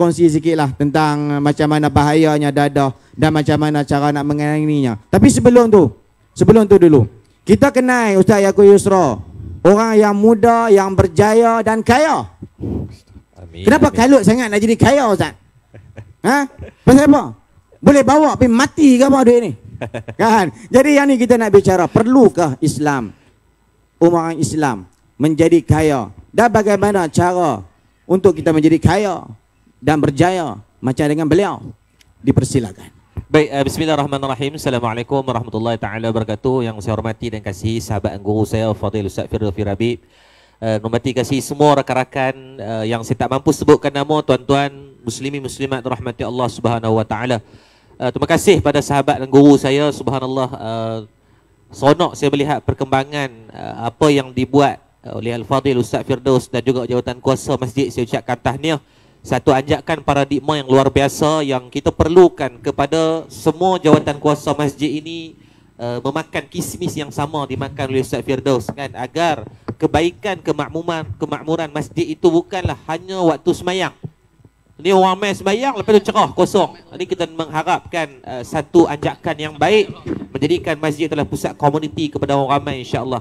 berkongsi sikit lah tentang eh, macam mana bahayanya dadah dan macam mana cara nak menganginya. Tapi sebelum tu, sebelum tu dulu. Kita kenai Ustaz Yaakob Yusro. Orang yang muda, yang berjaya dan kaya. Amin. Kenapa Amin. kalut sangat nak jadi kaya Ustaz? ha? Pasal apa? Boleh bawa tapi mati ke apa duit ni? kan? Jadi yang ni kita nak bicara. Perlukah Islam? Umat Islam menjadi kaya? Dan bagaimana cara untuk kita menjadi kaya dan berjaya macam dengan beliau dipersilakan Baik, uh, bismillahirrahmanirrahim. Assalamualaikum warahmatullahi taala wabarakatuh. Yang saya hormati dan kasihi sahabat guru saya Fadil Ustaz Firdaus Firabi. Uh, eh, hormati kasih semua rakan-rakan uh, yang saya tak mampu sebutkan nama tuan-tuan muslimi muslimat rahmati Allah Subhanahu wa taala. Uh, terima kasih pada sahabat dan guru saya subhanallah uh, sonok saya melihat perkembangan uh, apa yang dibuat oleh Al-Fadil Ustaz Firdaus dan juga jawatan kuasa masjid saya ucapkan tahniah satu ajakan paradigma yang luar biasa yang kita perlukan kepada semua jawatan kuasa masjid ini uh, memakan kismis yang sama dimakan oleh Ustaz Firdaus kan agar kebaikan kemakmuman, kemakmuran masjid itu bukanlah hanya waktu semayang ini orang main semayang lepas tu cerah kosong ini kita mengharapkan uh, satu ajakan yang baik menjadikan masjid adalah pusat komuniti kepada orang ramai insyaAllah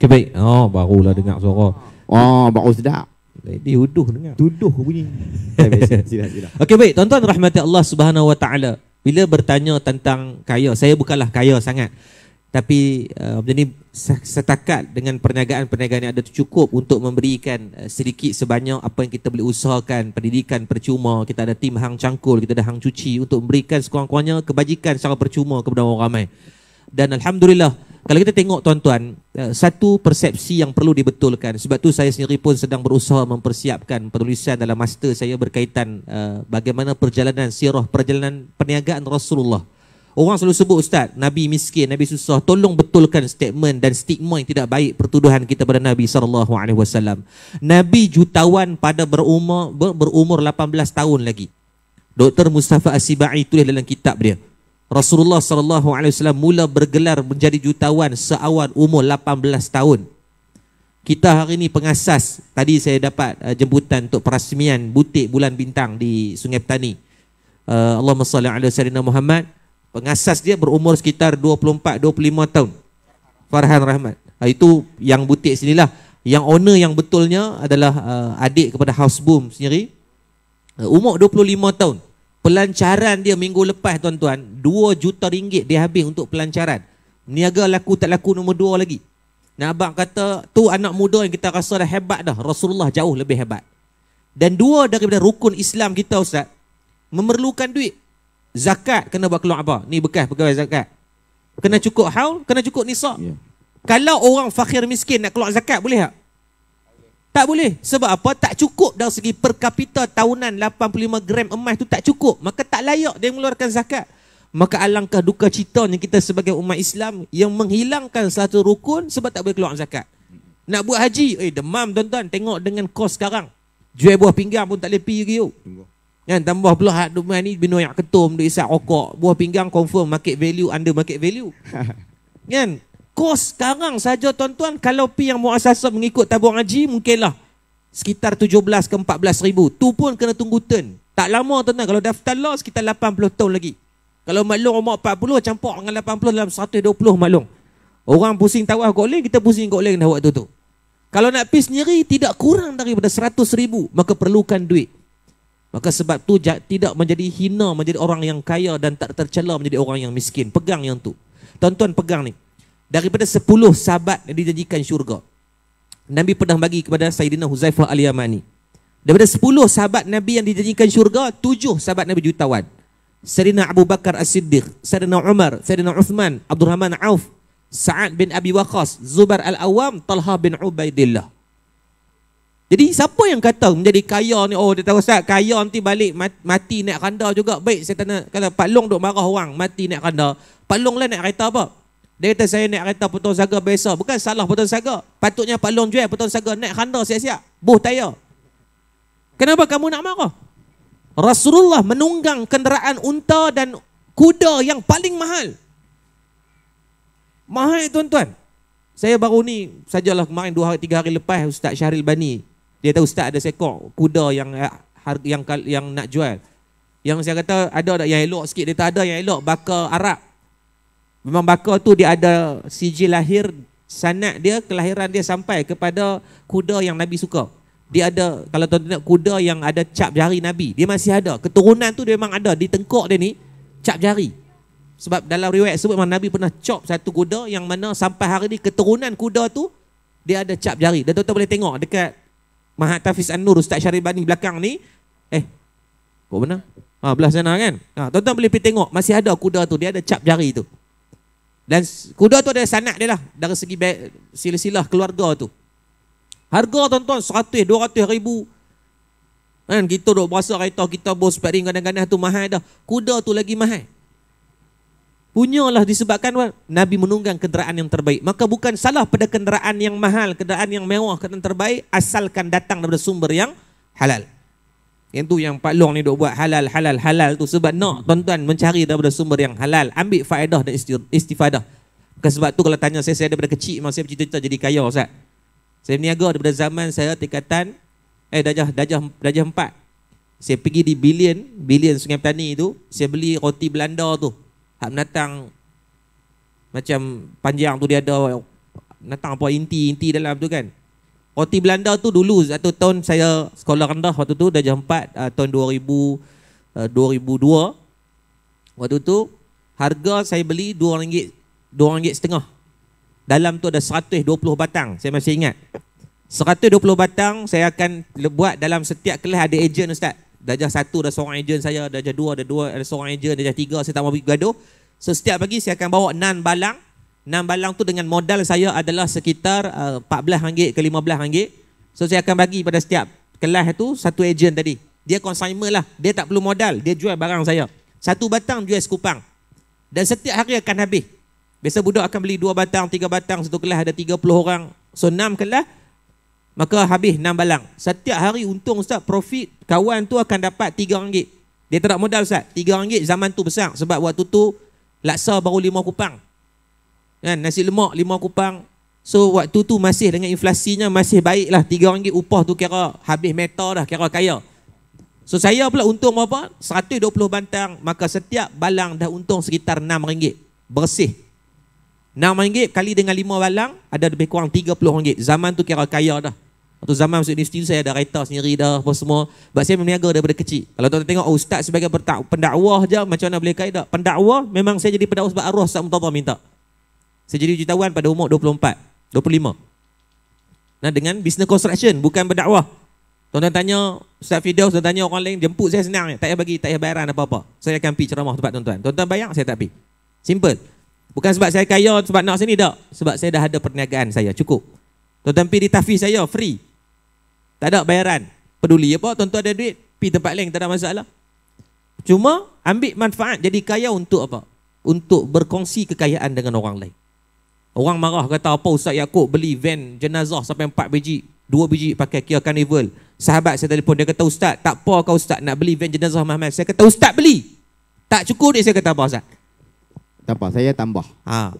Okay, baik. Oh, barulah dengar suara. Oh. Oh, ah, baru sedap. Tadi huduh dengar. Tuduh bunyi. Okey baik, tuan-tuan rahmati Allah Subhanahu Wa Taala. Bila bertanya tentang kaya, saya bukanlah kaya sangat. Tapi uh, benda ni setakat dengan perniagaan-perniagaan yang ada tu cukup untuk memberikan uh, sedikit sebanyak apa yang kita boleh usahakan, pendidikan percuma, kita ada tim hang cangkul, kita ada hang cuci untuk memberikan sekurang-kurangnya kebajikan secara percuma kepada orang ramai. Dan alhamdulillah kalau kita tengok tuan-tuan, eh, satu persepsi yang perlu dibetulkan. Sebab tu saya sendiri pun sedang berusaha mempersiapkan penulisan dalam master saya berkaitan eh, bagaimana perjalanan sirah, perjalanan perniagaan Rasulullah. Orang selalu sebut ustaz, Nabi miskin, Nabi susah. Tolong betulkan statement dan stigma yang tidak baik pertuduhan kita pada Nabi sallallahu alaihi wasallam. Nabi jutawan pada berumur berumur 18 tahun lagi. Dr. Mustafa Asibai tulis dalam kitab dia. Rasulullah sallallahu alaihi wasallam mula bergelar menjadi jutawan seawal umur 18 tahun. Kita hari ini pengasas, tadi saya dapat uh, jemputan untuk perasmian butik Bulan Bintang di Sungai Petani. Uh, Allahumma salli ala sayyidina Muhammad. Pengasas dia berumur sekitar 24 25 tahun. Farhan Rahmat. Uh, itu yang butik sinilah. Yang owner yang betulnya adalah uh, adik kepada House Boom sendiri. Uh, umur 25 tahun. Pelancaran dia minggu lepas tuan-tuan 2 juta ringgit dia habis untuk pelancaran Niaga laku tak laku nombor dua lagi Dan abang kata tu anak muda yang kita rasa dah hebat dah Rasulullah jauh lebih hebat Dan dua daripada rukun Islam kita Ustaz Memerlukan duit Zakat kena buat keluar apa? Ni bekas pegawai zakat Kena cukup haul, kena cukup nisab yeah. Kalau orang fakir miskin nak keluar zakat boleh tak? Tak boleh. Sebab apa? Tak cukup dari segi per kapita tahunan 85 gram emas tu tak cukup. Maka tak layak dia mengeluarkan zakat. Maka alangkah duka yang kita sebagai umat Islam yang menghilangkan satu rukun sebab tak boleh keluar zakat. Nak buat haji, eh demam tuan-tuan tengok dengan kos sekarang. Jual buah pinggang pun tak boleh pergi ke yuk. Kan tambah pula hak demam ni bina yang ketum duk isap rokok. Buah pinggang confirm market value under market value. kan? kos sekarang saja tuan-tuan kalau pi yang muasasah mengikut tabung haji mungkinlah sekitar 17 ke 14 ribu tu pun kena tunggu turn tak lama tuan-tuan kalau daftar law sekitar 80 tahun lagi kalau maklum umur 40 campur dengan 80 dalam 120 maklum orang pusing tawah goleng kita pusing goleng dah waktu tu kalau nak pi sendiri tidak kurang daripada 100 ribu maka perlukan duit maka sebab tu tidak menjadi hina menjadi orang yang kaya dan tak tercela menjadi orang yang miskin pegang yang tu tuan-tuan pegang ni daripada sepuluh sahabat yang dijanjikan syurga. Nabi pernah bagi kepada Sayyidina Huzaifah Al-Yamani. Daripada sepuluh sahabat Nabi yang dijanjikan syurga, tujuh sahabat Nabi jutawan. Sayyidina Abu Bakar As-Siddiq, Sayyidina Umar, Sayyidina Uthman, Abdul Rahman Auf, Sa'ad bin Abi Waqas, Zubar Al-Awam, Talha bin Ubaidillah. Jadi siapa yang kata menjadi kaya ni oh dia tahu Ustaz kaya nanti balik mati, mati naik randa juga baik saya tanya kalau Pak Long duk marah orang mati naik randa Pak Long lah naik kereta apa dia kata saya naik kereta potong saga biasa. Bukan salah potong saga. Patutnya Pak Long jual potong saga. Naik handa siap-siap. Buh tayar. Kenapa kamu nak marah? Rasulullah menunggang kenderaan unta dan kuda yang paling mahal. Mahal tuan-tuan. Saya baru ni, sajalah kemarin dua hari, tiga hari lepas Ustaz Syahril Bani. Dia tahu Ustaz ada sekor kuda yang eh, yang yang, yang nak jual. Yang saya kata ada yang elok sikit. Dia tak ada yang elok. Bakar Arab. Memang bakar tu dia ada sijil lahir sanak dia kelahiran dia sampai kepada kuda yang Nabi suka. Dia ada kalau tuan tengok kuda yang ada cap jari Nabi, dia masih ada. Keturunan tu dia memang ada di tengkuk dia ni cap jari. Sebab dalam riwayat sebut memang Nabi pernah cop satu kuda yang mana sampai hari ni keturunan kuda tu dia ada cap jari. Dan tuan-tuan boleh tengok dekat Mahat Tafiz An-Nur Ustaz Syarif Bani belakang ni eh kau mana? Ha belah sana kan? Ha tuan-tuan boleh pergi tengok masih ada kuda tu dia ada cap jari tu. Dan kuda tu ada sanak dia lah dari segi silsilah keluarga tu. Harga tuan-tuan 100 200 ribu. Kan kita duk berasa kereta kita bos sparing kadang-kadang tu mahal dah. Kuda tu lagi mahal. Punyalah disebabkan Nabi menunggang kenderaan yang terbaik. Maka bukan salah pada kenderaan yang mahal, kenderaan yang mewah, kenderaan terbaik asalkan datang daripada sumber yang halal. Yang tu yang Pak Long ni duk buat halal, halal, halal tu sebab nak tuan-tuan mencari daripada sumber yang halal. Ambil faedah dan istifadah. Bukan sebab tu kalau tanya saya, saya daripada kecil memang saya bercita-cita jadi kaya Ustaz. Saya berniaga daripada zaman saya tingkatan, eh dajah, dajah, dajah empat. Saya pergi di bilion, bilion Sungai Petani tu, saya beli roti Belanda tu. Hak menatang macam panjang tu dia ada menatang apa inti-inti dalam tu kan. Roti Belanda tu dulu satu tahun saya sekolah rendah waktu tu dah jam 4 uh, ah, tahun 2000 uh, 2002. Waktu tu harga saya beli RM2 RM2 setengah. Dalam tu ada 120 batang, saya masih ingat. 120 batang saya akan buat dalam setiap kelas ada ejen ustaz. Darjah satu ada seorang ejen saya, darjah dua ada dua ada seorang ejen, darjah tiga saya tak mau bergaduh. So setiap pagi saya akan bawa nan balang, 6 balang tu dengan modal saya adalah sekitar uh, eh, 14 ringgit ke 15 ringgit. So saya akan bagi pada setiap kelas tu satu ejen tadi. Dia consignment lah. Dia tak perlu modal. Dia jual barang saya. Satu batang jual sekupang. Dan setiap hari akan habis. Biasa budak akan beli dua batang, tiga batang. Satu kelas ada 30 orang. So 6 kelas. Maka habis 6 balang. Setiap hari untung Ustaz profit kawan tu akan dapat 3 ringgit. Dia tak nak modal Ustaz. 3 ringgit zaman tu besar. Sebab waktu tu laksa baru 5 kupang. Kan? Nasi lemak lima kupang. So waktu tu masih dengan inflasinya masih baik lah. Tiga ringgit upah tu kira habis meta dah kira kaya. So saya pula untung berapa? 120 bantang. Maka setiap balang dah untung sekitar enam ringgit. Bersih. Enam ringgit kali dengan lima balang ada lebih kurang tiga puluh ringgit. Zaman tu kira kaya dah. Waktu zaman masuk universiti saya ada kereta sendiri dah apa semua. Sebab saya meniaga daripada kecil. Kalau tuan tengok oh, ustaz sebagai pendakwah je macam mana boleh kaya tak? Pendakwah memang saya jadi pendakwah sebab arwah Ustaz Muntazah minta. Saya jadi jutawan pada umur 24, 25. Nah dengan business construction bukan berdakwah. Tuan-tuan tanya Ustaz Fidaus, tuan tanya orang lain jemput saya senang je. Tak payah bagi, tak payah bayaran apa-apa. Saya akan pergi ceramah tempat tuan-tuan. Tuan-tuan bayar, saya tak pergi. Simple. Bukan sebab saya kaya, sebab nak sini, tak. Sebab saya dah ada perniagaan saya, cukup. Tuan-tuan pergi di tafi saya, free. Tak ada bayaran. Peduli apa, tuan-tuan ada duit, pi tempat lain, tak ada masalah. Cuma, ambil manfaat jadi kaya untuk apa? Untuk berkongsi kekayaan dengan orang lain. Orang marah kata apa Ustaz Yaakob beli van jenazah sampai 4 biji, 2 biji pakai Kia Carnival. Sahabat saya telefon dia kata Ustaz, tak apa kau Ustaz nak beli van jenazah mahal Saya kata Ustaz beli. Tak cukup dia saya kata apa Ustaz? Tak apa, saya tambah. Ha.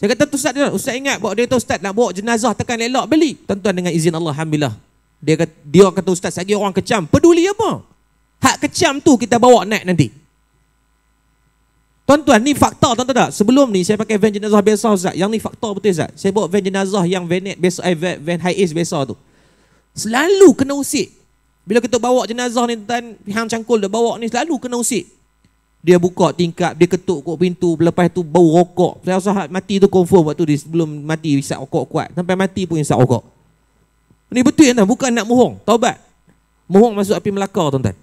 Saya kata tu Ustaz, Ustaz ingat bawa dia tu Ustaz nak bawa jenazah tekan lelak beli. Tuan-tuan dengan izin Allah, Alhamdulillah. Dia kata, dia kata Ustaz, saya orang kecam. Peduli apa? Hak kecam tu kita bawa naik nanti. Tuan-tuan, ni fakta tuan tahu tak? Sebelum ni saya pakai van jenazah besar Ustaz. Yang ni fakta betul Ustaz. Saya bawa van jenazah yang vanet besar eh, van, van high ace besar tu. Selalu kena usik. Bila kita bawa jenazah ni tuan, hang cangkul dia bawa ni selalu kena usik. Dia buka tingkap, dia ketuk kok pintu, lepas tu bau rokok. Saya usah mati tu confirm waktu dia sebelum mati isap rokok kuat. Sampai mati pun isap rokok. Ni betul ya tuan, bukan nak mohong. Taubat. Mohong masuk api Melaka tuan-tuan.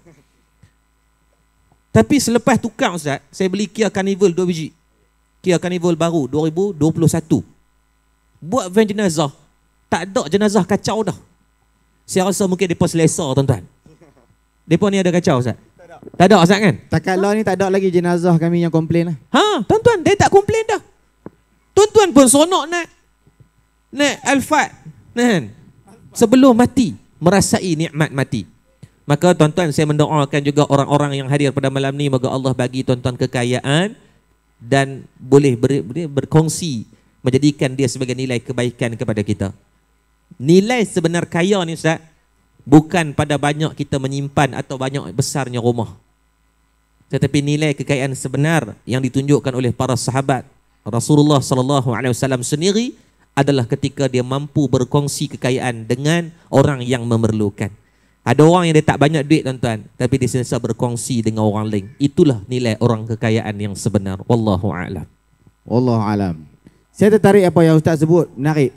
Tapi selepas tukar Ustaz, saya beli Kia Carnival 2 biji. Kia Carnival baru 2021. Buat van jenazah. Tak ada jenazah kacau dah. Saya rasa mungkin depa selesa tuan-tuan. Depa ni ada kacau Ustaz. Tak ada. Tak ada Ustaz kan? Tak law ni tak ada lagi jenazah kami yang komplain lah. Ha, tuan-tuan, dia tak komplain dah. Tuan-tuan pun seronok nak nak alfat. Nah. Kan? Sebelum mati merasai nikmat mati. Maka tuan-tuan saya mendoakan juga orang-orang yang hadir pada malam ni moga Allah bagi tuan-tuan kekayaan dan boleh ber, berkongsi menjadikan dia sebagai nilai kebaikan kepada kita. Nilai sebenar kaya ni Ustaz bukan pada banyak kita menyimpan atau banyak besarnya rumah. Tetapi nilai kekayaan sebenar yang ditunjukkan oleh para sahabat Rasulullah sallallahu alaihi wasallam sendiri adalah ketika dia mampu berkongsi kekayaan dengan orang yang memerlukan. Ada orang yang dia tak banyak duit tuan-tuan tapi dia sentiasa berkongsi dengan orang lain. Itulah nilai orang kekayaan yang sebenar. Wallahu a'lam. Wallahu a'lam. Saya tertarik apa yang ustaz sebut. Menarik.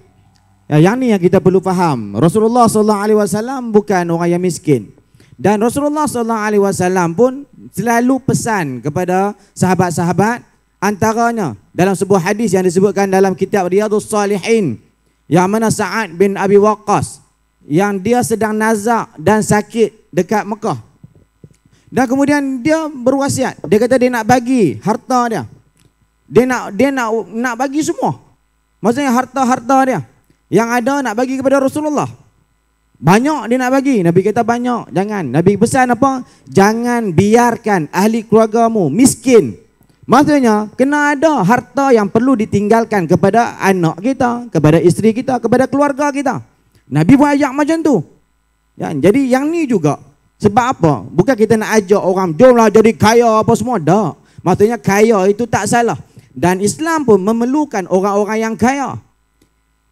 Ya, yang ni yang kita perlu faham. Rasulullah sallallahu alaihi wasallam bukan orang yang miskin. Dan Rasulullah sallallahu alaihi wasallam pun selalu pesan kepada sahabat-sahabat antaranya dalam sebuah hadis yang disebutkan dalam kitab Riyadhus Salihin yang mana Sa'ad bin Abi Waqqas yang dia sedang nazak dan sakit dekat Mekah. Dan kemudian dia berwasiat. Dia kata dia nak bagi harta dia. Dia nak dia nak nak bagi semua. Maksudnya harta-harta dia yang ada nak bagi kepada Rasulullah. Banyak dia nak bagi. Nabi kata banyak, jangan. Nabi pesan apa? Jangan biarkan ahli keluargamu miskin. Maksudnya kena ada harta yang perlu ditinggalkan kepada anak kita, kepada isteri kita, kepada keluarga kita. Nabi pun ajak macam tu. Ya, jadi yang ni juga. Sebab apa? Bukan kita nak ajak orang, jomlah jadi kaya apa semua. Tak. Maksudnya kaya itu tak salah. Dan Islam pun memerlukan orang-orang yang kaya.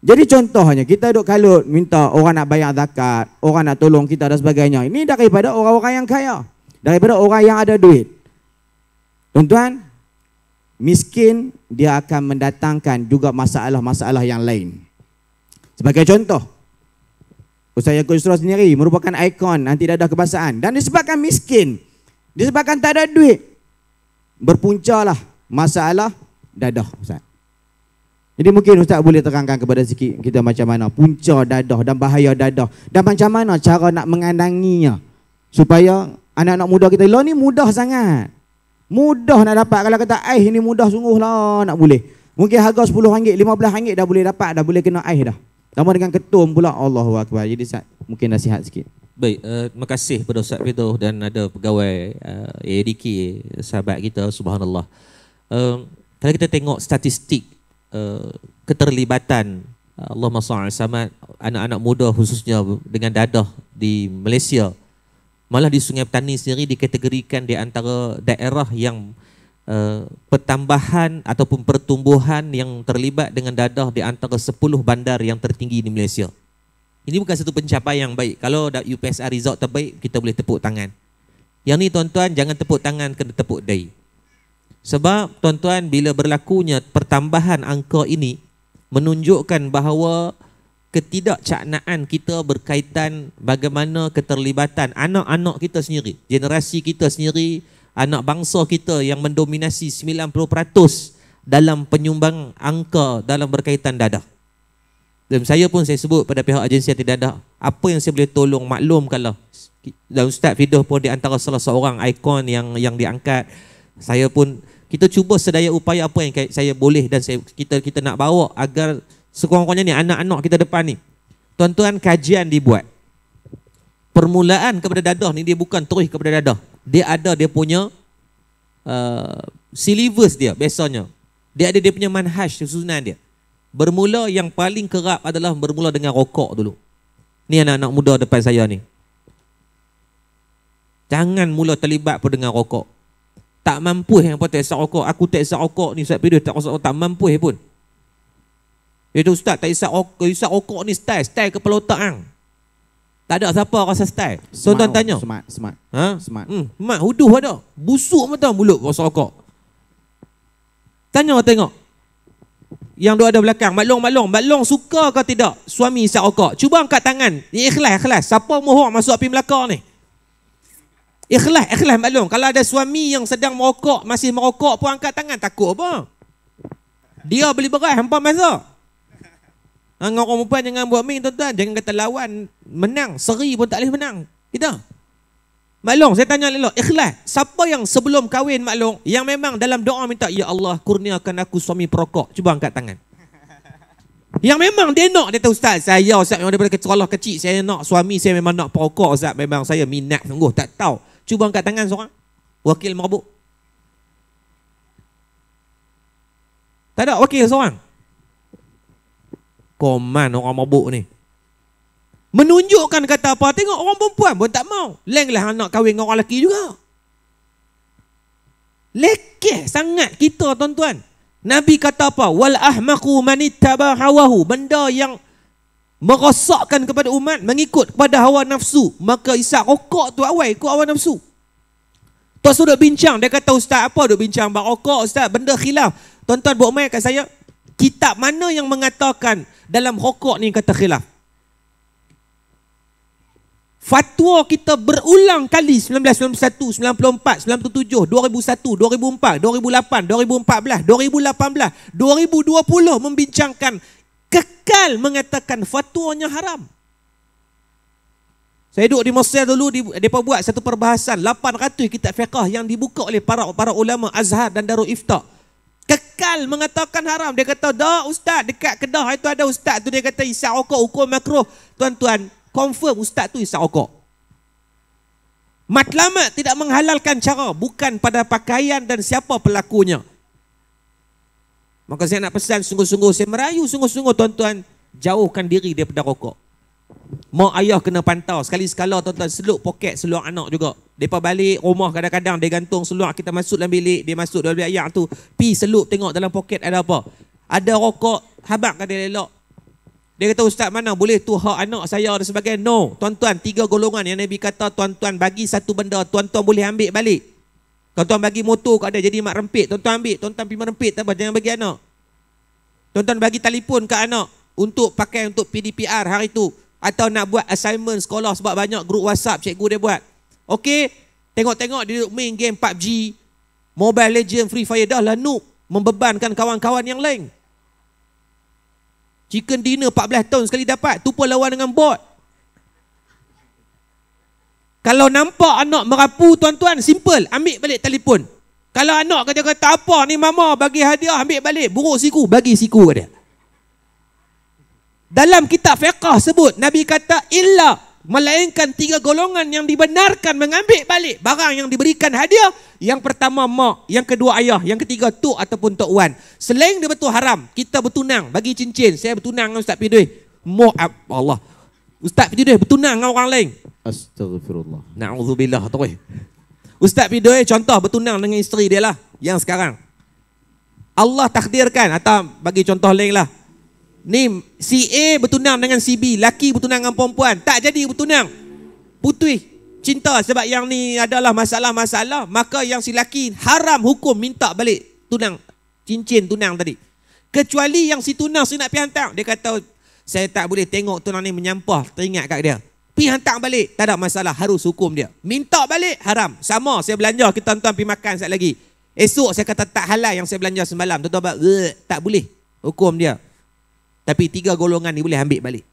Jadi contohnya, kita duduk kalut minta orang nak bayar zakat, orang nak tolong kita dan sebagainya. Ini daripada orang-orang yang kaya. Daripada orang yang ada duit. Tuan-tuan, miskin dia akan mendatangkan juga masalah-masalah yang lain. Sebagai contoh, Ustaz Yaakob Yusro sendiri merupakan ikon anti dadah kebangsaan dan disebabkan miskin, disebabkan tak ada duit, berpuncalah masalah dadah Ustaz. Jadi mungkin Ustaz boleh terangkan kepada sikit kita macam mana punca dadah dan bahaya dadah dan macam mana cara nak mengandanginya supaya anak-anak muda kita, lah ni mudah sangat. Mudah nak dapat kalau kata air ni mudah sungguh lah nak boleh. Mungkin harga RM10, RM15 dah boleh dapat, dah boleh kena air dah. Tambah dengan ketum pula Allahu Akbar. Jadi Ustaz mungkin nasihat sikit. Baik, uh, terima kasih kepada Ustaz Fido dan ada pegawai uh, eh, ADK sahabat kita subhanallah. Uh, kalau kita tengok statistik uh, keterlibatan Allah SWT anak-anak muda khususnya dengan dadah di Malaysia malah di Sungai Petani sendiri dikategorikan di antara daerah yang Eh, pertambahan ataupun pertumbuhan yang terlibat dengan dadah di antara 10 bandar yang tertinggi di Malaysia. Ini bukan satu pencapaian yang baik. Kalau ada UPSR result terbaik, kita boleh tepuk tangan. Yang ni tuan-tuan, jangan tepuk tangan, kena tepuk day. Sebab tuan-tuan, bila berlakunya pertambahan angka ini, menunjukkan bahawa ketidakcaknaan kita berkaitan bagaimana keterlibatan anak-anak kita sendiri, generasi kita sendiri, anak bangsa kita yang mendominasi 90% dalam penyumbang angka dalam berkaitan dadah. Dan saya pun saya sebut pada pihak agensi anti dadah, apa yang saya boleh tolong maklumkanlah. Dan Ustaz Fidoh pun di antara salah seorang ikon yang yang diangkat. Saya pun kita cuba sedaya upaya apa yang saya boleh dan saya, kita kita nak bawa agar sekurang-kurangnya ni anak-anak kita depan ni. Tuan-tuan kajian dibuat. Permulaan kepada dadah ni dia bukan terus kepada dadah dia ada dia punya uh, syllabus dia biasanya. Dia ada dia punya manhaj susunan dia. Bermula yang paling kerap adalah bermula dengan rokok dulu. Ni anak-anak muda depan saya ni. Jangan mula terlibat pun dengan rokok. Tak mampu yang apa tak isap rokok. Aku tak isap rokok ni Ustaz Pidu. Tak, rokok, tak mampu pun. Itu Ustaz tak isap rokok. Isap rokok ni style. Style kepala otak. Ang. Tak ada siapa rasa style. So tuan tanya. Smart, smart. Ha? Smart. Hmm, smart. Huduh ada. Busuk mata mulut rasa rokok. Tanya tengok. Yang dua ada belakang. Maklong, maklong. Maklong suka ke tidak? Suami isap rokok. Cuba angkat tangan. Ini ikhlas, ikhlas. Siapa mohon masuk api Melaka ni? Ikhlas, ikhlas maklong. Kalau ada suami yang sedang merokok, masih merokok pun angkat tangan. Takut apa? Dia beli beras, hampa masa. Dengan ah, orang perempuan jangan buat main tuan-tuan. Jangan kata lawan, menang. Seri pun tak boleh menang. Kita. Maklong, saya tanya lelok. Ikhlas. Siapa yang sebelum kahwin maklong, yang memang dalam doa minta, Ya Allah, kurniakan aku suami perokok. Cuba angkat tangan. Yang memang dia nak, dia tahu Ustaz, saya Ustaz memang daripada kecerolah kecil, saya nak suami, saya memang nak perokok Ustaz. Memang saya minat, sungguh tak tahu. Cuba angkat tangan seorang. Wakil merabuk. Tak ada wakil seorang. Koman orang mabuk ni. Menunjukkan kata apa? Tengok orang perempuan pun tak mau. Lenglah anak kahwin dengan orang lelaki juga. Lekeh sangat kita tuan-tuan. Nabi kata apa? Wal ahmaqu man hawahu. Benda yang merosakkan kepada umat mengikut kepada hawa nafsu, maka isak rokok tu awal ikut hawa nafsu. Tuan sudah bincang, dia kata ustaz apa duk bincang bab rokok ustaz, benda khilaf. Tuan-tuan buat main kat saya, kitab mana yang mengatakan dalam hukuk ni kata khilaf. Fatwa kita berulang kali 1991, 94, 97, 2001, 2004, 2008, 2014, 2018, 2018 2020 membincangkan kekal mengatakan fatwanya haram. Saya duduk di Mesir dulu, di, mereka buat satu perbahasan. 800 kitab fiqah yang dibuka oleh para para ulama Azhar dan Darul Iftah kekal mengatakan haram. Dia kata, dah ustaz dekat kedah itu ada ustaz tu. Dia kata, isap rokok hukum makro. Tuan-tuan, confirm ustaz tu isap rokok. Matlamat tidak menghalalkan cara. Bukan pada pakaian dan siapa pelakunya. Maka saya nak pesan sungguh-sungguh. Saya merayu sungguh-sungguh tuan-tuan. Jauhkan diri daripada rokok. Mak ayah kena pantau. Sekali sekala tuan-tuan seluk poket seluar anak juga. Depa balik rumah kadang-kadang dia gantung seluar kita masuk dalam bilik, dia masuk dalam bilik ayah tu, pi seluk tengok dalam poket ada apa. Ada rokok, habaq kata dia elok. Dia kata ustaz mana boleh tu hak anak saya dan sebagainya. No, tuan-tuan tiga golongan yang Nabi kata tuan-tuan bagi satu benda, tuan-tuan boleh ambil balik. kalau tuan bagi motor kat dia jadi mak rempit, tuan-tuan ambil, tuan-tuan pi merempit tak apa, jangan bagi anak. Tuan-tuan bagi telefon kat anak untuk pakai untuk PDPR hari tu. Atau nak buat assignment sekolah sebab banyak grup WhatsApp cikgu dia buat. Okey, tengok-tengok dia main game PUBG, Mobile Legend, Free Fire dah lah noob membebankan kawan-kawan yang lain. Chicken dinner 14 tahun sekali dapat, tu pun lawan dengan bot. Kalau nampak anak merapu tuan-tuan, simple, ambil balik telefon. Kalau anak kata-kata apa ni mama bagi hadiah, ambil balik, buruk siku, bagi siku dia. Dalam kitab fiqah sebut Nabi kata illa melainkan tiga golongan yang dibenarkan mengambil balik barang yang diberikan hadiah. Yang pertama mak, yang kedua ayah, yang ketiga tok ataupun tok wan. Selain dia betul haram, kita bertunang bagi cincin. Saya bertunang dengan Ustaz Pidui. Mu'ab ah, Allah. Ustaz Pidoi bertunang dengan orang lain. Astagfirullah. Na'udzubillah. Terus. Ustaz Pidoi contoh bertunang dengan isteri dia lah. Yang sekarang. Allah takdirkan atau bagi contoh lain lah. Ni si A bertunang dengan si B Laki bertunang dengan perempuan Tak jadi bertunang Putui Cinta sebab yang ni adalah masalah-masalah Maka yang si laki haram hukum minta balik Tunang Cincin tunang tadi Kecuali yang si tunang si nak pergi hantar Dia kata Saya tak boleh tengok tunang ni menyampah Teringat kat dia Pergi hantar balik Tak ada masalah harus hukum dia Minta balik haram Sama saya belanja kita tuan-tuan pergi makan sekejap lagi Esok saya kata tak halal yang saya belanja semalam Tuan-tuan tak boleh Hukum dia tapi tiga golongan ni boleh ambil balik.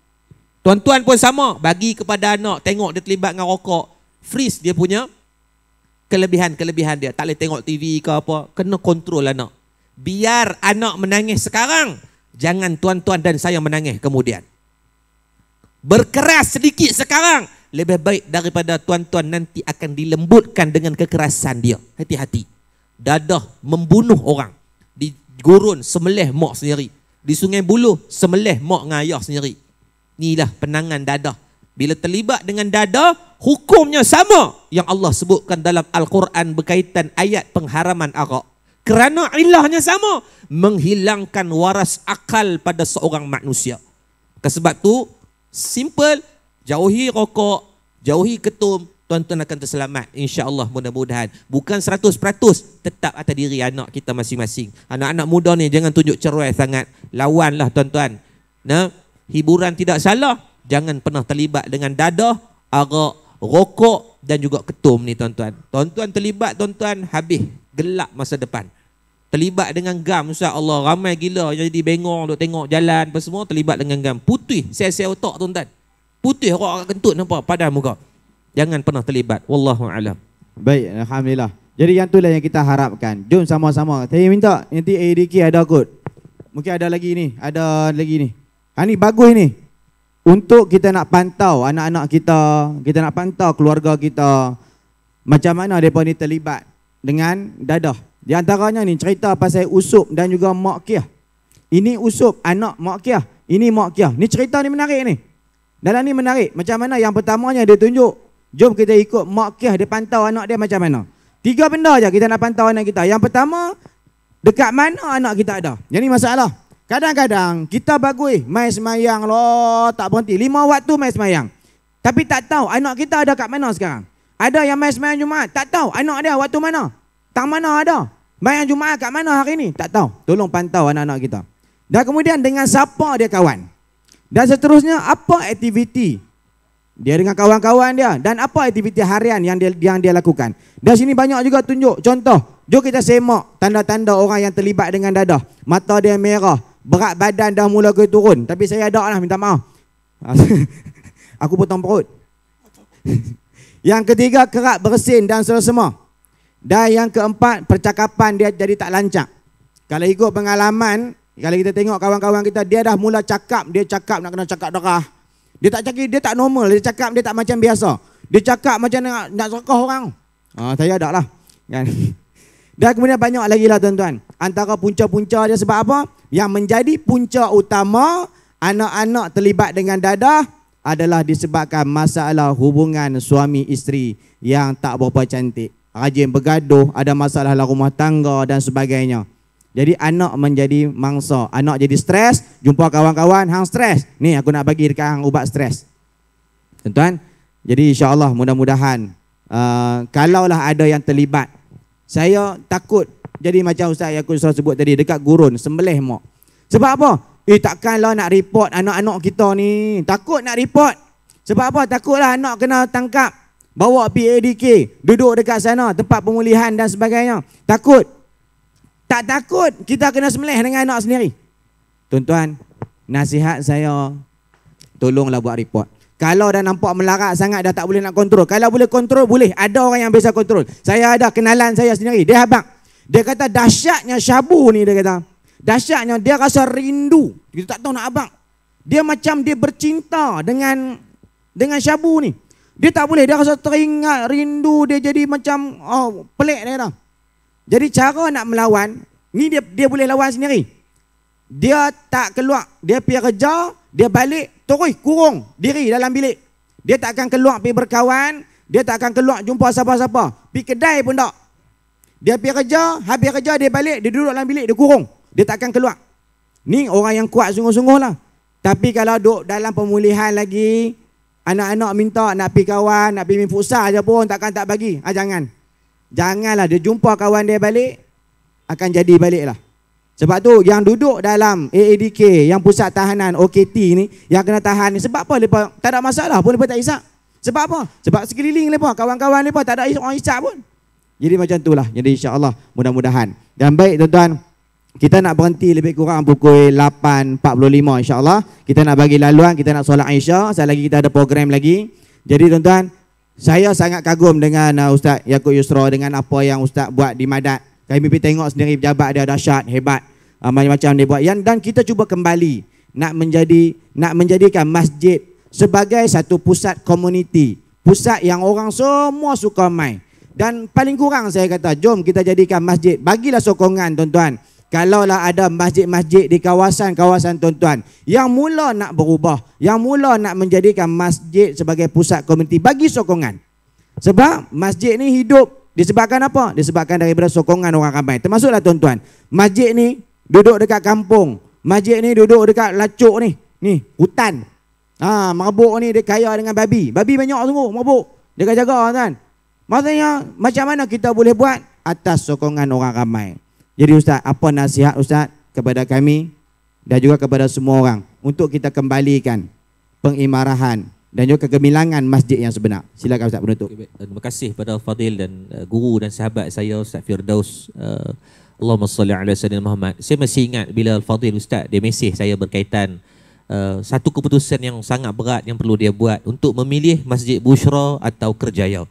Tuan-tuan pun sama. Bagi kepada anak. Tengok dia terlibat dengan rokok. Freeze dia punya kelebihan-kelebihan dia. Tak boleh tengok TV ke apa. Kena kontrol anak. Biar anak menangis sekarang. Jangan tuan-tuan dan saya menangis kemudian. Berkeras sedikit sekarang. Lebih baik daripada tuan-tuan nanti akan dilembutkan dengan kekerasan dia. Hati-hati. Dadah membunuh orang. di Gurun semelih mok sendiri di Sungai Buloh semelih mak dengan ayah sendiri. Inilah penangan dadah. Bila terlibat dengan dadah, hukumnya sama yang Allah sebutkan dalam Al-Quran berkaitan ayat pengharaman arak. Kerana ilahnya sama. Menghilangkan waras akal pada seorang manusia. Sebab tu, simple, jauhi rokok, jauhi ketum, tuan-tuan akan terselamat insya-Allah mudah-mudahan bukan 100% tetap atas diri anak kita masing-masing anak-anak muda ni jangan tunjuk cerai sangat lawanlah tuan-tuan nah hiburan tidak salah jangan pernah terlibat dengan dadah arak rokok dan juga ketum ni tuan-tuan tuan-tuan terlibat tuan-tuan habis gelap masa depan terlibat dengan gam insya-Allah ramai gila yang jadi bengong duk tengok jalan apa semua terlibat dengan gam putih sel-sel otak tuan-tuan putih orang kentut nampak padan muka jangan pernah terlibat wallahu alam baik alhamdulillah jadi yang itulah yang kita harapkan jom sama-sama saya minta nanti ADK ada kod mungkin ada lagi ni ada lagi ni ha ni bagus ni untuk kita nak pantau anak-anak kita kita nak pantau keluarga kita macam mana depa ni terlibat dengan dadah di antaranya ni cerita pasal usup dan juga mak ini usup anak mak ini mak ni cerita ni menarik ni dalam ni menarik macam mana yang pertamanya dia tunjuk Jom kita ikut mak kiah dia pantau anak dia macam mana. Tiga benda je kita nak pantau anak kita. Yang pertama, dekat mana anak kita ada. Jadi masalah. Kadang-kadang kita bagui, main semayang lah tak berhenti. Lima waktu main semayang. Tapi tak tahu anak kita ada kat mana sekarang. Ada yang main semayang Jumaat. Tak tahu anak dia waktu mana. Tang mana ada. Main Jumaat kat mana hari ini? Tak tahu. Tolong pantau anak-anak kita. Dan kemudian dengan siapa dia kawan. Dan seterusnya apa aktiviti dia dengan kawan-kawan dia dan apa aktiviti harian yang dia yang dia lakukan. Dan sini banyak juga tunjuk contoh. Jom kita semak tanda-tanda orang yang terlibat dengan dadah. Mata dia merah, berat badan dah mula ke turun. Tapi saya ada lah minta maaf. Aku potong perut. yang ketiga kerap bersin dan semua. Dan yang keempat percakapan dia jadi tak lancar. Kalau ikut pengalaman, kalau kita tengok kawan-kawan kita dia dah mula cakap, dia cakap nak kena cakap darah. Dia tak cakap dia tak normal, dia cakap dia tak macam biasa. Dia cakap macam nak nak serakah orang. Ah ha, saya adalah kan. Dan kemudian banyak lagi lah tuan-tuan. Antara punca-punca dia sebab apa? Yang menjadi punca utama anak-anak terlibat dengan dadah adalah disebabkan masalah hubungan suami isteri yang tak berapa cantik. Rajin bergaduh, ada masalah dalam rumah tangga dan sebagainya. Jadi anak menjadi mangsa. Anak jadi stres, jumpa kawan-kawan, hang stres. Ni aku nak bagi dekat hang ubat stres. Tuan-tuan, jadi Allah mudah-mudahan. Uh, kalaulah ada yang terlibat. Saya takut jadi macam Ustaz yang aku selalu sebut tadi. Dekat gurun, sembelih mak. Sebab apa? Eh takkanlah nak report anak-anak kita ni. Takut nak report. Sebab apa? Takutlah anak kena tangkap. Bawa PADK. Duduk dekat sana. Tempat pemulihan dan sebagainya. Takut. Tak takut kita kena semelih dengan anak sendiri. Tuan-tuan, nasihat saya tolonglah buat report. Kalau dah nampak melarat sangat dah tak boleh nak kontrol. Kalau boleh kontrol boleh. Ada orang yang biasa kontrol. Saya ada kenalan saya sendiri. Dia habang. Dia kata dahsyatnya syabu ni dia kata. Dahsyatnya dia rasa rindu. Kita tak tahu nak abang. Dia macam dia bercinta dengan dengan syabu ni. Dia tak boleh. Dia rasa teringat rindu. Dia jadi macam oh, pelik dia kata. Jadi cara nak melawan, ni dia dia boleh lawan sendiri. Dia tak keluar, dia pergi kerja, dia balik, terus kurung diri dalam bilik. Dia tak akan keluar pergi berkawan, dia tak akan keluar jumpa siapa-siapa. Pergi kedai pun tak. Dia pergi kerja, habis kerja dia balik, dia duduk dalam bilik, dia kurung. Dia tak akan keluar. Ni orang yang kuat sungguh-sungguh lah. Tapi kalau duduk dalam pemulihan lagi, anak-anak minta nak pergi kawan, nak pergi main futsal je pun, takkan tak bagi. Ah, jangan. Janganlah dia jumpa kawan dia balik akan jadi baliklah. Sebab tu yang duduk dalam AADK yang pusat tahanan OKT ni yang kena tahan ni sebab apa lepas tak ada masalah pun lepas tak hisap. Sebab apa? Sebab sekeliling lepas kawan-kawan lepas tak ada orang hisap pun. Jadi macam itulah. Jadi insya-Allah mudah-mudahan. Dan baik tuan-tuan, kita nak berhenti lebih kurang pukul 8.45 insya-Allah. Kita nak bagi laluan, kita nak solat Aisyah, sekali lagi kita ada program lagi. Jadi tuan-tuan, saya sangat kagum dengan uh, Ustaz Yaakob Yusro dengan apa yang Ustaz buat di Madat. Kami pergi tengok sendiri pejabat dia dahsyat, hebat. Uh, macam-macam dia buat. Yang, dan kita cuba kembali nak menjadi nak menjadikan masjid sebagai satu pusat komuniti. Pusat yang orang semua suka main. Dan paling kurang saya kata, jom kita jadikan masjid. Bagilah sokongan tuan-tuan kalaulah ada masjid-masjid di kawasan-kawasan tuan-tuan yang mula nak berubah, yang mula nak menjadikan masjid sebagai pusat komuniti bagi sokongan. Sebab masjid ni hidup disebabkan apa? Disebabkan daripada sokongan orang ramai. Termasuklah tuan-tuan, masjid ni duduk dekat kampung, masjid ni duduk dekat lacuk ni, ni hutan. Ha, merebuk ni dia kaya dengan babi. Babi banyak sungguh merebuk. Dia jaga kan. Maksudnya macam mana kita boleh buat atas sokongan orang ramai. Jadi Ustaz, apa nasihat Ustaz kepada kami dan juga kepada semua orang untuk kita kembalikan pengimarahan dan juga kegemilangan masjid yang sebenar. Silakan Ustaz penutup. Terima kasih kepada Fadil dan uh, guru dan sahabat saya Ustaz Firdaus. Uh, Allahumma salli ala sayyidina Muhammad. Saya masih ingat bila Fadil Ustaz dia mesej saya berkaitan uh, satu keputusan yang sangat berat yang perlu dia buat untuk memilih Masjid Bushra atau Kerjaya.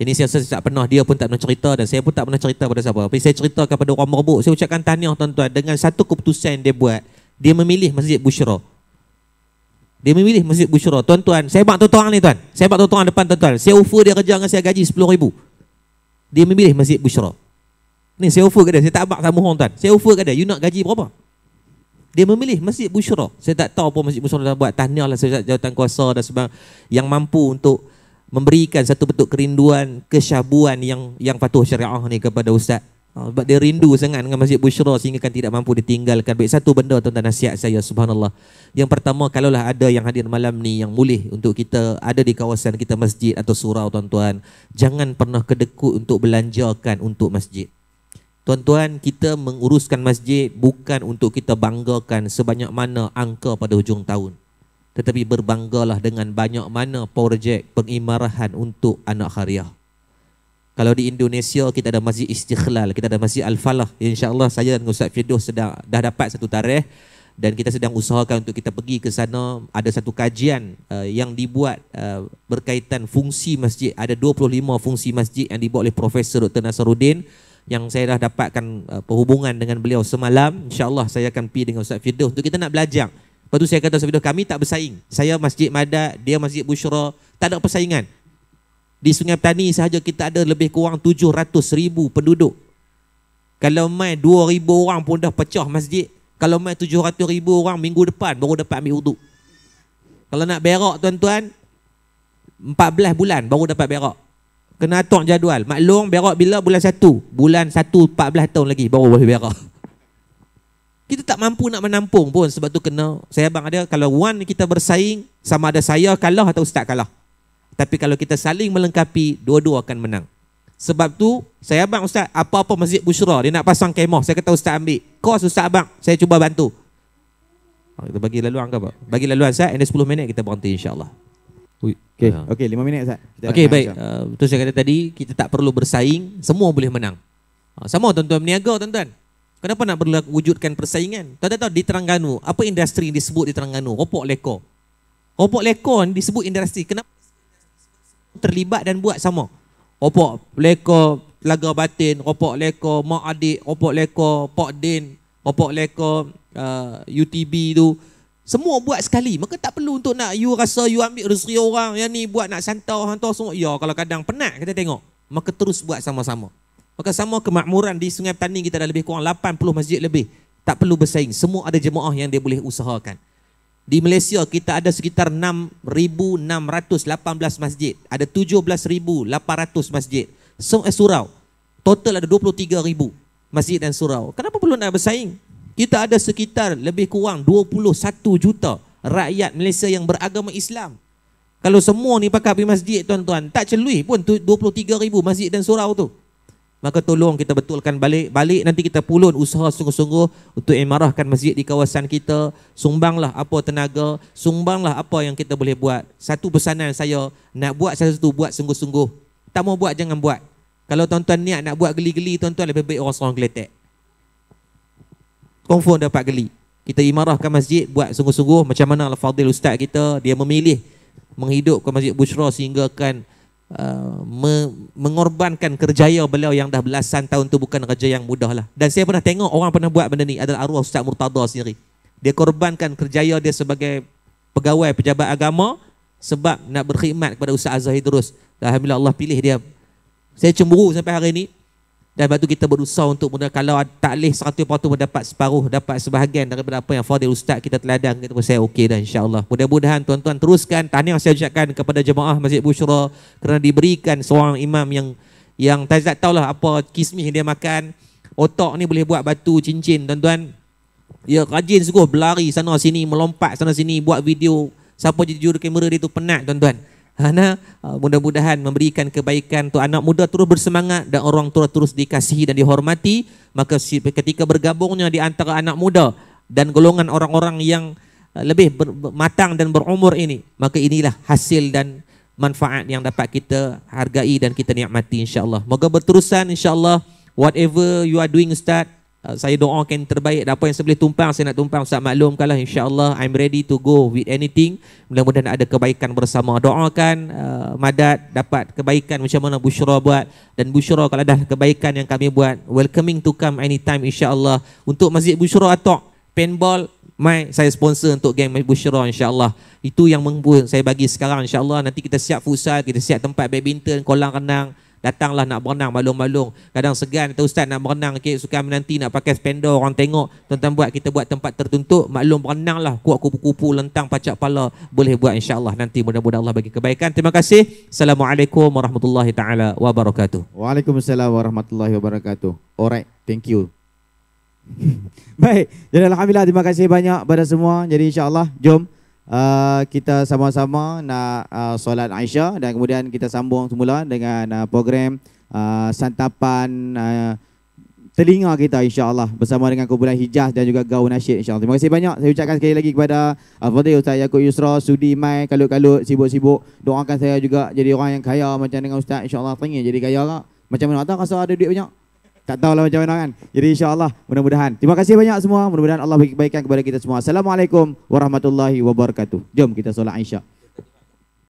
Ini saya rasa tak pernah dia pun tak pernah cerita dan saya pun tak pernah cerita pada siapa. Tapi saya cerita kepada orang merebut. Saya ucapkan tahniah tuan-tuan dengan satu keputusan yang dia buat. Dia memilih Masjid Bushra. Dia memilih Masjid Bushra. Tuan-tuan, saya bak tuan-tuan ni tuan. Saya bak tuan-tuan depan tuan-tuan. Saya offer dia kerja dengan saya gaji 10,000. Dia memilih Masjid Bushra. Ni saya offer ke dia. Saya tak bak sama orang tuan. Saya offer ke dia. You nak gaji berapa? Dia memilih Masjid Bushra. Saya tak tahu apa Masjid Bushra dah buat. Tahniahlah sebab jawatan kuasa dan sebab yang mampu untuk memberikan satu bentuk kerinduan kesyabuan yang yang patuh syariah ni kepada ustaz. Ha, sebab dia rindu sangat dengan Masjid Bushra sehingga kan tidak mampu ditinggalkan. Baik satu benda tentang nasihat saya subhanallah. Yang pertama kalaulah ada yang hadir malam ni yang mulih untuk kita ada di kawasan kita masjid atau surau tuan-tuan, jangan pernah kedekut untuk belanjakan untuk masjid. Tuan-tuan, kita menguruskan masjid bukan untuk kita banggakan sebanyak mana angka pada hujung tahun tetapi berbanggalah dengan banyak mana projek pengimarahan untuk anak khariah. Kalau di Indonesia kita ada Masjid Istiqlal, kita ada Masjid Al-Falah. Insya-Allah saya dan Ustaz Firdaus sedang dah dapat satu tarikh dan kita sedang usahakan untuk kita pergi ke sana ada satu kajian uh, yang dibuat uh, berkaitan fungsi masjid ada 25 fungsi masjid yang dibuat oleh Profesor Dr Nasruddin yang saya dah dapatkan uh, perhubungan dengan beliau semalam insyaallah saya akan pergi dengan Ustaz Firdaus untuk kita nak belajar Lepas tu saya kata sebab itu kami tak bersaing. Saya Masjid Madad, dia Masjid Bushra, tak ada persaingan. Di Sungai Petani sahaja kita ada lebih kurang 700 ribu penduduk. Kalau mai 2 ribu orang pun dah pecah masjid. Kalau mai 700 ribu orang minggu depan baru dapat ambil uduk. Kalau nak berak tuan-tuan, 14 bulan baru dapat berak. Kena atur jadual. Maklum berak bila? Bulan 1. Bulan 1, 14 tahun lagi baru boleh berak kita tak mampu nak menampung pun sebab tu kena saya abang ada kalau one kita bersaing sama ada saya kalah atau ustaz kalah tapi kalau kita saling melengkapi dua-dua akan menang sebab tu saya abang ustaz apa-apa masjid busra dia nak pasang kemah saya kata ustaz ambil kos ustaz abang saya cuba bantu oh, kita bagi laluan ke apa bagi laluan saya ada 10 minit kita berhenti insyaallah Okey, ha. okey 5 minit saya. Okey, baik. Uh, eh, betul saya kata tadi kita tak perlu bersaing, semua boleh menang. Uh, sama tuan-tuan berniaga tuan-tuan. Kenapa nak berlaku wujudkan persaingan? Tuan-tuan tahu di Terengganu, apa industri yang disebut di Terengganu? Ropok leko. Ropok leko ni disebut industri. Kenapa? Terlibat dan buat sama. Ropok leko, telaga batin, ropok leko, mak adik, ropok leko, pok din, ropok leko, uh, UTB tu. Semua buat sekali. Maka tak perlu untuk nak you rasa you ambil rezeki orang yang ni buat nak santau orang semua. Ya, kalau kadang penat kita tengok. Maka terus buat sama-sama. Maka sama kemakmuran di Sungai Petani kita ada lebih kurang 80 masjid lebih. Tak perlu bersaing. Semua ada jemaah yang dia boleh usahakan. Di Malaysia kita ada sekitar 6,618 masjid. Ada 17,800 masjid. semua eh, Surau. Total ada 23,000 masjid dan surau. Kenapa perlu nak bersaing? Kita ada sekitar lebih kurang 21 juta rakyat Malaysia yang beragama Islam. Kalau semua ni pakai masjid tuan-tuan, tak celui pun ribu masjid dan surau tu maka tolong kita betulkan balik balik nanti kita pulun usaha sungguh-sungguh untuk imarahkan masjid di kawasan kita sumbanglah apa tenaga sumbanglah apa yang kita boleh buat satu pesanan saya nak buat satu-satu buat sungguh-sungguh tak mau buat jangan buat kalau tuan-tuan niat nak buat geli-geli tuan-tuan lebih baik orang seorang geletek confirm dapat geli kita imarahkan masjid buat sungguh-sungguh macam mana al-fadil ustaz kita dia memilih menghidupkan masjid Bushra sehingga kan Uh, me- mengorbankan kerjaya beliau yang dah belasan tahun tu bukan kerja yang mudah lah. Dan saya pernah tengok orang pernah buat benda ni adalah arwah Ustaz Murtada sendiri. Dia korbankan kerjaya dia sebagai pegawai pejabat agama sebab nak berkhidmat kepada Ustaz Azhar Idrus. Alhamdulillah Allah pilih dia. Saya cemburu sampai hari ini dan waktu kita berusaha untuk kalau tak leh 100% dapat separuh, dapat sebahagian daripada apa yang fadil ustaz kita teladan kita pun saya okey dah insyaallah. Mudah-mudahan tuan-tuan teruskan tahniah saya ucapkan kepada jemaah Masjid Bushra kerana diberikan seorang imam yang yang tak zat tahulah apa kismis dia makan. Otak ni boleh buat batu cincin tuan-tuan. Ya rajin sungguh berlari sana sini, melompat sana sini, buat video. Siapa jadi juru kamera dia tu penat tuan-tuan. Ana uh, mudah-mudahan memberikan kebaikan untuk anak muda terus bersemangat dan orang tua terus dikasihi dan dihormati. Maka ketika bergabungnya di antara anak muda dan golongan orang-orang yang uh, lebih matang dan berumur ini, maka inilah hasil dan manfaat yang dapat kita hargai dan kita nikmati insyaallah Moga berterusan insyaallah whatever you are doing start Uh, saya doakan terbaik apa yang saya boleh tumpang saya nak tumpang Ustaz maklum kalau insyaallah I'm ready to go with anything mudah-mudahan ada kebaikan bersama doakan uh, madat dapat kebaikan macam mana Bushra buat dan Bushra kalau dah kebaikan yang kami buat welcoming to come anytime insyaallah untuk masjid Bushra atau paintball mai saya sponsor untuk geng Bushra insyaallah itu yang mampu saya bagi sekarang insyaallah nanti kita siap futsal kita siap tempat badminton kolam renang datanglah nak berenang balung-balung kadang segan kata ustaz nak berenang okay, suka menanti nak pakai spender orang tengok tuan-tuan buat kita buat tempat tertuntuk maklum berenanglah kuat kupu-kupu lentang pacak pala boleh buat insyaallah nanti mudah mudah Allah bagi kebaikan terima kasih assalamualaikum warahmatullahi taala wabarakatuh waalaikumsalam warahmatullahi wabarakatuh alright thank you Baik, jadi alhamdulillah terima kasih banyak pada semua. Jadi insyaallah allah jom uh, kita sama-sama nak uh, solat Aisyah dan kemudian kita sambung semula dengan uh, program uh, santapan uh, telinga kita insyaallah bersama dengan kumpulan Hijaz dan juga Gaun Nasyid insyaallah. Terima kasih banyak. Saya ucapkan sekali lagi kepada Fadil Ustaz Yakub Yusra, Sudi Mai, kalut-kalut sibuk-sibuk doakan saya juga jadi orang yang kaya macam dengan Ustaz insyaallah allah jadi kaya lah Macam mana tak rasa ada duit banyak? Tak tahulah macam mana kan. Jadi insyaAllah mudah-mudahan. Terima kasih banyak semua. Mudah-mudahan Allah baik-baikkan kepada kita semua. Assalamualaikum warahmatullahi wabarakatuh. Jom kita solat insyaAllah.